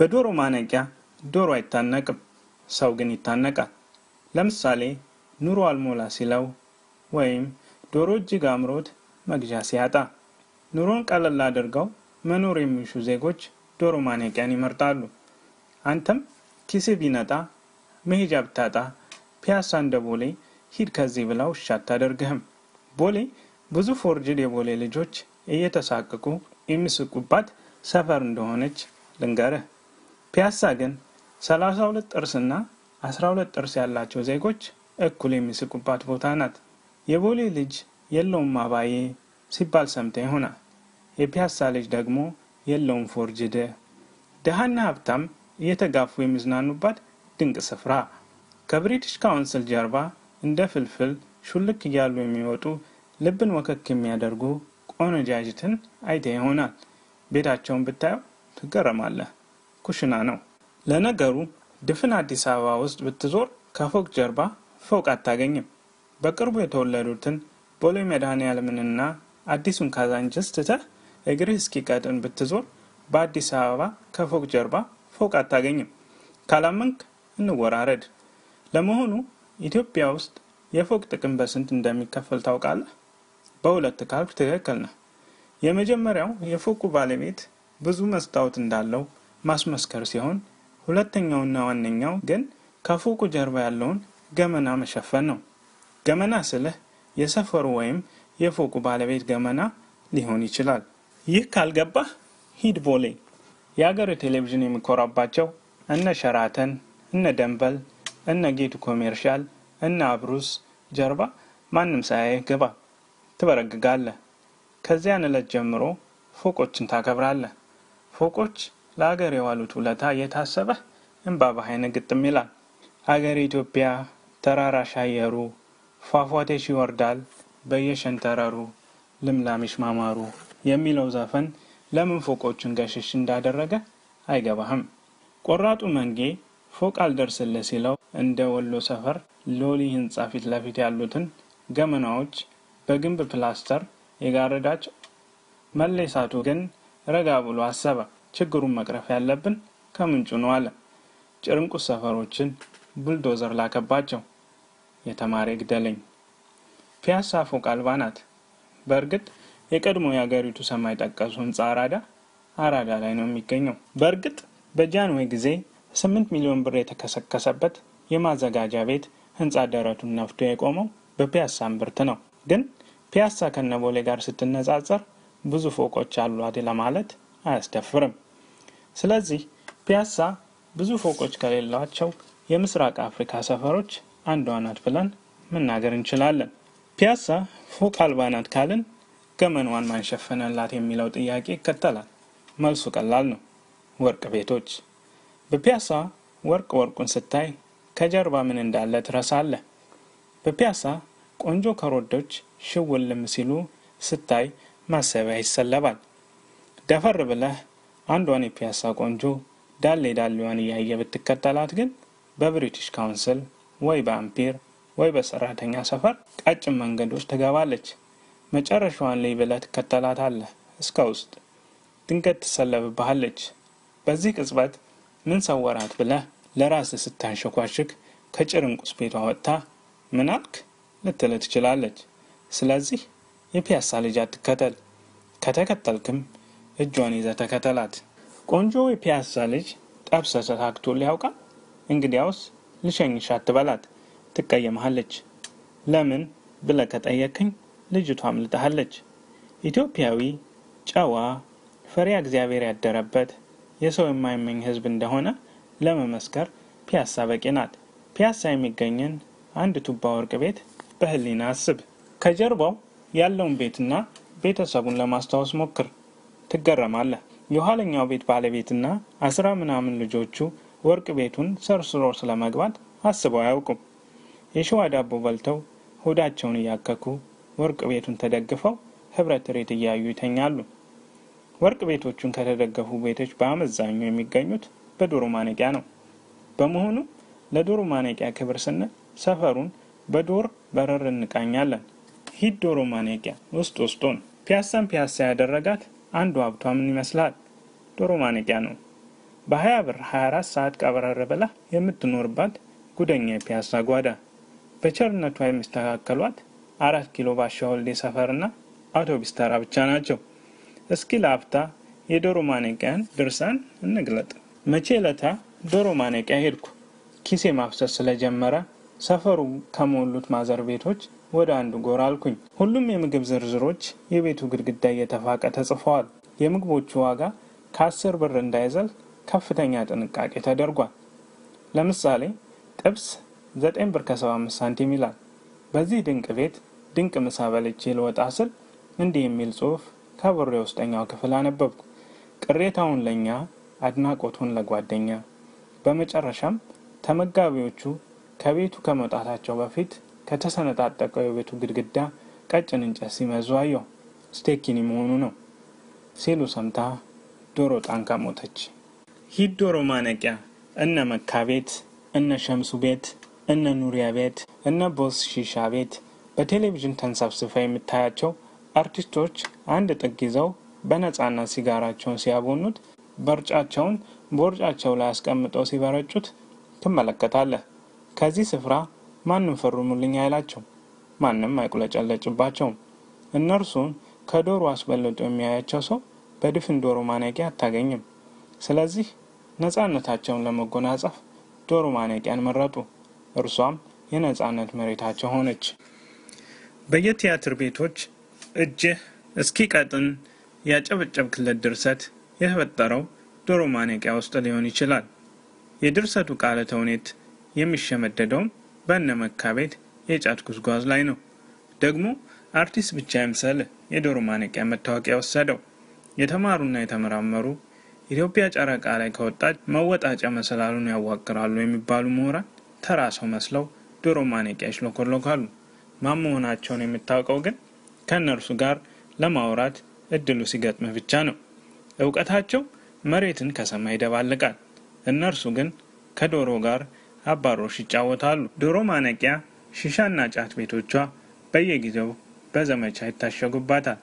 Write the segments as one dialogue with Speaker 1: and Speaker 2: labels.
Speaker 1: በዶሮ ማነቂያ ዶሮ አይታነቅም፣ ሰው ግን ይታነቃል። ለምሳሌ ኑሮ አልሞላ ሲለው ወይም ዶሮ እጅግ አምሮት መግዣ ሲያጣ። ኑሮን ቀለል አድርገው መኖር የሚሹ ዜጎች ዶሮ ማነቂያን ይመርጣሉ። አንተም ኪሴ ቢነጣ መሄጃ ብታጣ ፒያሳ እንደ ቦሌ ሂድ ከዚህ ብላ ውሻ አታደርግህም። ቦሌ ብዙ ፎርጅድ የቦሌ ልጆች እየተሳቀቁ የሚስቁባት ሰፈር እንደሆነች ልንገርህ። ፒያሳ ግን 32 ጥርስ እና 12 ጥርስ ያላቸው ዜጎች እኩል የሚስቁባት ቦታ ናት። የቦሌ ልጅ የለውም አባዬ ሲባል ሰምተ ይሆናል። የፒያሳ ልጅ ደግሞ የለውም ፎርጅደ። ድሃና ሀብታም እየተጋፉ የሚዝናኑባት ድንቅ ስፍራ። ከብሪቲሽ ካውንስል ጀርባ እንደ ፍልፍል ሹልክ እያሉ የሚወጡ ልብን ወከክ የሚያደርጉ ቆነጃጅትን አይተ ይሆናል። ቤታቸውን ብታየው ትገረማለህ። ኩሽና ነው። ለነገሩ ድፍን አዲስ አበባ ውስጥ ብትዞር ከፎቅ ጀርባ ፎቅ አታገኝም። በቅርቡ የተወለዱትን ቦሌ መድኃኔዓለምንና አዲሱን ካዛንችስ ትተህ እግርህ እስኪቀጥን ብትዞር በአዲስ አበባ ከፎቅ ጀርባ ፎቅ አታገኝም። ካላመንክ እንወራረድ። ለመሆኑ ኢትዮጵያ ውስጥ የፎቅ ጥቅም በስንት እንደሚከፈል ታውቃለህ? በሁለት ካልክ ትክክል ነህ። የመጀመሪያው የፎቁ ባለቤት ብዙ መስታወት እንዳለው ማስመስከር ሲሆን ሁለተኛውና ዋነኛው ግን ከፎቁ ጀርባ ያለውን ገመና መሸፈን ነው። ገመና ስልህ የሰፈሩ ወይም የፎቁ ባለቤት ገመና ሊሆን ይችላል። ይህ ካልገባህ ሂድ ቦሌ። የአገር ቴሌቪዥን የሚኮራባቸው እነ ሸራተን፣ እነ ደንበል፣ እነ ጌቱ ኮሜርሻል፣ እነ አብሩስ ጀርባ ማንም ሳያይ ግባ። ትበረግጋለህ። ከዚያን ዕለት ጀምሮ ፎቆችን ታከብራለህ። ፎቆች ለሀገር የዋሉት ውለታ እየታሰበ እንባ በዓይነ ግጥም ይላል። ሀገር ኢትዮጵያ ተራራሽ አየሩ ፏፏቴሽ ይወርዳል በየሸንተረሩ ልምላሚሽ ማማሩ የሚለው ዘፈን ለምን ፎቆችን ገሽሽ እንዳደረገ አይገባህም። ቆራጡ መንጌ ፎቅ አልደርስል ሲለው እንደ ወሎ ሰፈር ሎሊ ህንጻ ፊት ለፊት ያሉትን ገመናዎች በግንብ ፕላስተር የጋረዳቸው መለሳቱ ግን ረጋ ብሎ አሰበ። ችግሩን መቅረፍ ያለብን ከምንጩ ነው አለ። ጭርንቁስ ሰፈሮችን ቡልዶዘር ላከባቸው። የተማሪ ግደለኝ ፒያሳ ፎቅ አልባ ናት። በእርግጥ የቀድሞ የአገሪቱ ሰማይ ጠቀሱ ህንፃ አራዳ አራዳ ላይ ነው የሚገኘው። በእርግጥ በጃንዌ ጊዜ ስምንት ሚሊዮን ብር የተከሰከሰበት የማዘጋጃ ቤት ህንፃ ደረቱን ነፍቶ የቆመው በፒያሳ እምብርት ነው። ግን ፒያሳ ከነቦሌ ጋር ስትነጻጸር ብዙ ፎቆች አሏት ለማለት አያስደፍርም። ስለዚህ ፒያሳ ብዙ ፎቆች ከሌሏቸው የምስራቅ አፍሪካ ሰፈሮች አንዷ ናት ብለን መናገር እንችላለን። ፒያሳ ፎቅ አልባ ናት ካልን ገመኗን ማንሸፈነላት የሚለው ጥያቄ ይከተላል። መልሱ ቀላል ነው። ወርቅ ቤቶች። በፒያሳ ወርቅ ወርቁን ስታይ ከጀርባ ምን እንዳለ አለ። በፒያሳ ቆንጆ ከሮዶች ሽውልም ሲሉ ስታይ ማሰቢያ ይሰለባል። ደፈር ብለህ አንዷን የፒያሳ ቆንጆ ዳሌ ዳሌዋን እያየ ብትከተላት ግን በብሪቲሽ ካውንስል ወይ በአምፒር ወይ በሰራተኛ ሰፈር ቀጭን መንገዶች ትገባለች። መጨረሻዋን ላይ ብለህ ትከተላታለህ እስከ ውስጥ። ድንገት ትሰለብብሃለች። በዚህ ቅጽበት ምን ሰወራት ብለህ ለራስህ ስታንሸኳሽክ ከጭርንቁስ ቤቷ ወጥታ ምን አልክ ልትል ትችላለች። ስለዚህ የፒያሳ ልጅ አትከተል። ከተከተልክም እጇን ይዘ ተከተላት። ቆንጆ የፒያሳ ልጅ ጠብሰ ተታክቶ ሊያውቃ እንግዲያውስ ልሸኝሽ አትበላት፣ ትቀየመሃለች። ለምን ብለ ከጠየቅኝ ልጅቷ አምልጠሃለች። ኢትዮጵያዊ ጨዋ፣ ፈሪያ እግዚአብሔር ያደረበት የሰው የማይመኝ ህዝብ እንደሆነ ለመመስከር ፒያሳ በቂ ናት። ፒያሳ የሚገኝን አንድ ቱባ ወርቅ ቤት በህሊና አስብ። ከጀርባው ያለውን ቤትና ቤተሰቡን ለማስታወስ ሞክር። ትገረማለህ። የኋለኛው ቤት ባለቤትና አስራ ምናምን ልጆቹ ወርቅ ቤቱን ሰርስሮ ስለመግባት አስበው አያውቁም። የሸዋ ዳቦ በልተው ሆዳቸውን እያከኩ ወርቅ ቤቱን ተደግፈው ህብረት ሬት እያዩ ይተኛሉ። ወርቅ ቤቶቹን ከተደገፉ ቤቶች በአመዛኙ የሚገኙት በዶሮ ማነቂያ ነው። በመሆኑም ለዶሮ ማነቂያ ክብር ስንል ሰፈሩን በዶር በረር እንቃኛለን። ሂድ ዶሮ ማነቂያ ውስጥ ውስጡን ፒያሳን ፒያሳ ያደረጋት አንዱ ሀብቷ ምን ይመስላል? ዶሮ ማነቂያ ነው። በ20 ብር 24 ሰዓት ቀብረር ብላ የምትኖርባት ጉደኛ የፒያሳ ጓዳ በቸርነቷ የሚስተካከሏት አራት ኪሎ ባሻ ወልዴ ሰፈርና አውቶቢስ ተራ ብቻ ናቸው። እስኪ ለአፍታ የዶሮ ማነቂያን ድርሳን እንግለጥ። መቼ ለታ ዶሮ ማነቂያ ሄድኩ። ኪሴ ማፍሰስ ስለጀመረ ሰፈሩ ከሞሉት ማዘር ቤቶች ወደ አንዱ ጎራ አልኩኝ። ሁሉም የምግብ ዝርዝሮች የቤቱ ግድግዳ እየተፋቀ ተጽፈዋል። የምግቦቹ ዋጋ ከአስር ብር እንዳይዘል ከፍተኛ ጥንቃቄ ተደርጓል። ለምሳሌ ጥብስ ዘጠኝ ብር ከ ሳንቲም ይላል። በዚህ ድንቅ ቤት ድንቅ ምሳ በልቼ ልወጣ ስል እንዲህ የሚል ጽሑፍ ከብሬ ውስጠኛው ክፍል አነበብኩ። ቅሬታውን ለእኛ አድናቆቱን ለጓደኛ። በመጨረሻም ተመጋቢዎቹ ከቤቱ ከመውጣታቸው በፊት ከተሰነጣጠቀው የቤቱ ግድግዳ ቀጭን እንጨት ሲመዙ አየው ስቴኪኒ መሆኑ ነው ሲሉ ሰምታ ዶሮ ጣንካ ሞተች። ይህ ዶሮ ማነቂያ እነ መካ ቤት፣ እነ ሸምሱ ቤት፣ እነ ኑሪያ ቤት፣ እነ ቦስ ሺሻ ቤት በቴሌቪዥን ተንሰብስፈ የምታያቸው አርቲስቶች አንድ ጥግ ይዘው በነጻና ሲጋራቸውን ሲያቦኑት በርጫቸውን በወርጫቸው ላይ አስቀምጠው ሲበረጩት ትመለከታለህ። ከዚህ ስፍራ ማንም ፈርሙልኝ አይላቸው፣ ማንም አይቁለጨለጭባቸውም። እነርሱን ከዶሮ አስበልጦ የሚያያቸው ሰው በድፍን ዶሮ ማነቂያ አታገኝም። ስለዚህ ነፃነታቸውን ለመጎናጸፍ ዶሮ ማነቂያን መረጡ። እርሷም የነፃነት መሬታቸው ሆነች። በየቲያትር ቤቶች እጅህ እስኪ ቀጥን ያጨበጨብክለት ድርሰት የተፈጠረው ዶሮ ማነቂያ ውስጥ ሊሆን ይችላል። የድርሰቱ ቃለ ተውኔት የሚሸመደደውም በነመካ ቤት የጫት ጉዝጓዝ ላይ ነው። ደግሞ አርቲስት ብቻ ይምሰል የዶሮ ማነቂያ መታወቂያ ወሰደው። የተማሩና የተመራመሩ ኢትዮጵያ ጨረቃ ላይ ከወጣች መወጣጫ መሰላሉን ያዋቅራሉ የሚባሉ ምሁራን ተራ ሰው መስለው ዶሮ ማነቂያ ይሽሎኮሎካሉ። ማን መሆናቸውን የምታውቀው ግን ከእነርሱ ጋር ለማውራት እድሉ ሲገጥም ብቻ ነው። እውቀታቸው መሬትን ከሰማይ ይደባልቃል። እነርሱ ግን ከዶሮ ጋር አባሮሽ ይጫወታሉ። ዶሮ ማነቂያ፣ ሽሻና ጫት ቤቶቿ በየጊዜው በዘመቻ ይታሸጉባታል።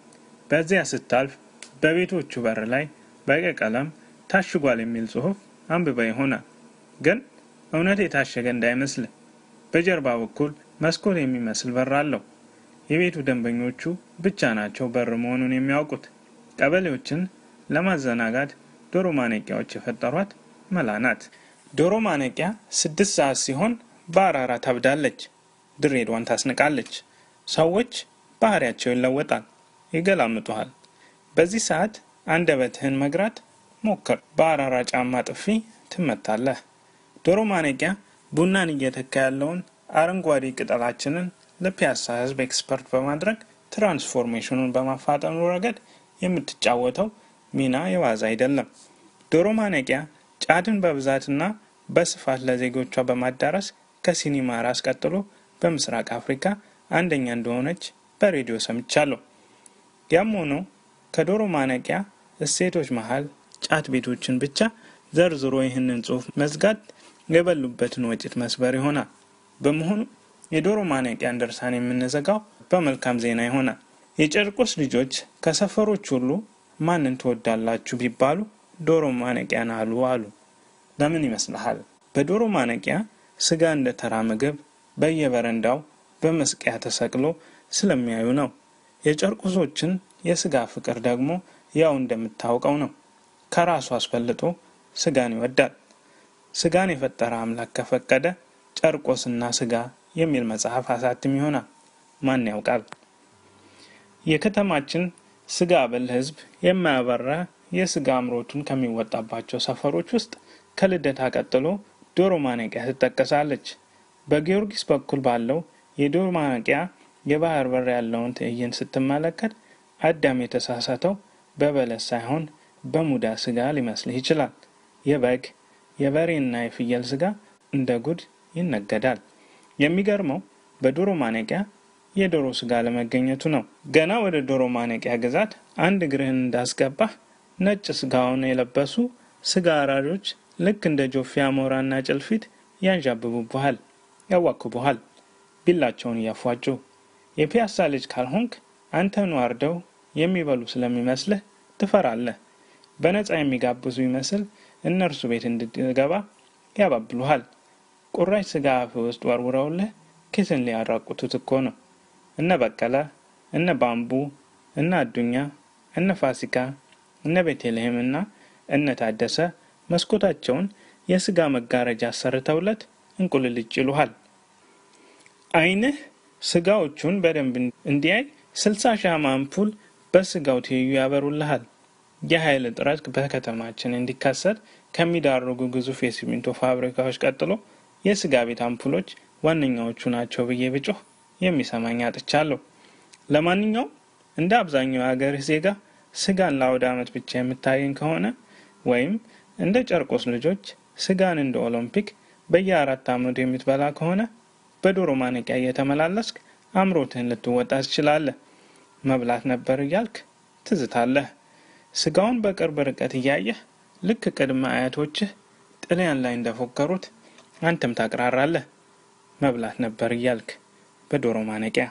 Speaker 1: በዚያ ስታልፍ በቤቶቹ በር ላይ ቀለም ታሽጓል የሚል ጽሑፍ አንብበ ይሆናል። ግን እውነት የታሸገ እንዳይመስል በጀርባ በኩል መስኮት የሚመስል በር አለው። የቤቱ ደንበኞቹ ብቻ ናቸው በር መሆኑን የሚያውቁት። ቀበሌዎችን ለማዘናጋት ዶሮ ማነቂያዎች የፈጠሯት መላ ናት። ዶሮ ማነቂያ ስድስት ሰዓት ሲሆን በአራራ ታብዳለች፣ ድሬዳዋን ታስንቃለች። ሰዎች ባህሪያቸው ይለወጣል፣ ይገላምጡሃል። በዚህ ሰዓት አንደበትህን መግራት ሞክር። በአራራ ጫማ ጥፊ ትመታለህ። ዶሮ ማነቂያ ቡናን እየተካ ያለውን አረንጓዴ ቅጠላችንን ለፒያሳ ህዝብ ኤክስፐርት በማድረግ ትራንስፎርሜሽኑን በማፋጠኑ ረገድ የምትጫወተው ሚና የዋዛ አይደለም። ዶሮ ማነቂያ ጫድን በብዛትና በስፋት ለዜጎቿ በማዳረስ ከሲኒማ ራስ ቀጥሎ በምስራቅ አፍሪካ አንደኛ እንደሆነች በሬዲዮ ሰምቻለሁ። ያም ሆኖ ከዶሮ ማነቂያ እሴቶች መሀል ጫት ቤቶችን ብቻ ዘርዝሮ ይህንን ጽሁፍ መዝጋት የበሉበትን ወጭት መስበር ይሆናል። በመሆኑ የዶሮ ማነቂያን ድርሳን የምንዘጋው በመልካም ዜና ይሆናል። የጨርቆስ ልጆች ከሰፈሮች ሁሉ ማንን ትወዳላችሁ ቢባሉ ዶሮ ማነቂያን አሉ አሉ። ለምን ይመስልሃል? በዶሮ ማነቂያ ስጋ እንደ ተራ ምግብ በየበረንዳው በመስቂያ ተሰቅሎ ስለሚያዩ ነው። የጨርቁሶችን የስጋ ፍቅር ደግሞ ያው እንደምታውቀው ነው። ከራሱ አስፈልጦ ስጋን ይወዳል። ስጋን የፈጠረ አምላክ ከፈቀደ ጨርቆስና ስጋ የሚል መጽሐፍ አሳትም ይሆናል። ማን ያውቃል? የከተማችን ስጋ በል ህዝብ የማያበራ የስጋ አምሮቱን ከሚወጣባቸው ሰፈሮች ውስጥ ከልደታ ቀጥሎ ዶሮ ማነቂያ ትጠቀሳለች። በጊዮርጊስ በኩል ባለው የዶሮ ማነቂያ የባህር በር ያለውን ትዕይንት ስትመለከት አዳም የተሳሳተው በበለስ ሳይሆን በሙዳ ስጋ ሊመስልህ ይችላል። የበግ የበሬና የፍየል ስጋ እንደ ጉድ ይነገዳል። የሚገርመው በዶሮ ማነቂያ የዶሮ ስጋ ለመገኘቱ ነው። ገና ወደ ዶሮ ማነቂያ ግዛት አንድ እግርህን እንዳስገባህ ነጭ ስጋውን የለበሱ ስጋ አራጆች ልክ እንደ ጆፌ አሞራና ጭልፊት ያንዣብቡብሃል፣ ያዋክቡሃል፣ ቢላቸውን እያፏጩ። የፒያሳ ልጅ ካልሆንክ አንተኑ አርደው የሚበሉ ስለሚመስልህ ትፈራለህ። በነጻ የሚጋብዙ ይመስል እነርሱ ቤት እንድትገባ ያባብሉሃል። ቁራሽ ስጋ አፍ ውስጥ ወርውረውልህ ኪስን ሊያራቁቱት እኮ ነው። እነ በቀለ፣ እነ ባምቡ፣ እነ አዱኛ፣ እነ ፋሲካ፣ እነ እና እነ ታደሰ መስኮታቸውን የስጋ መጋረጃ ሰርተውለት እንቁልልጭ ይሉሃል። አይንህ ስጋዎቹን በደንብ እንዲያይ ስልሳ ሻማ አምፑል በስጋው ትይዩ ያበሩልሃል። የኃይል ጥረት በከተማችን እንዲከሰት ከሚዳርጉ ግዙፍ የሲሚንቶ ፋብሪካዎች ቀጥሎ የስጋ ቤት አምፑሎች ዋነኛዎቹ ናቸው ብዬ ብጮህ የሚሰማኝ አጥቻለሁ። ለማንኛውም እንደ አብዛኛው የሀገርህ ዜጋ ስጋን ለአውደ ዓመት ብቻ የምታየን ከሆነ ወይም እንደ ጨርቆስ ልጆች ስጋን እንደ ኦሎምፒክ በየአራት ዓመቱ የምትበላ ከሆነ በዶሮ ማነቂያ እየተመላለስክ አእምሮትህን ልትወጣ ትችላለህ። መብላት ነበር እያልክ ትዝታለህ። ስጋውን በቅርብ ርቀት እያየህ ልክ ቅድመ አያቶችህ ጥልያን ላይ እንደፎከሩት አንተም ታቅራራለህ። መብላት ነበር እያልክ በዶሮ ማነቂያ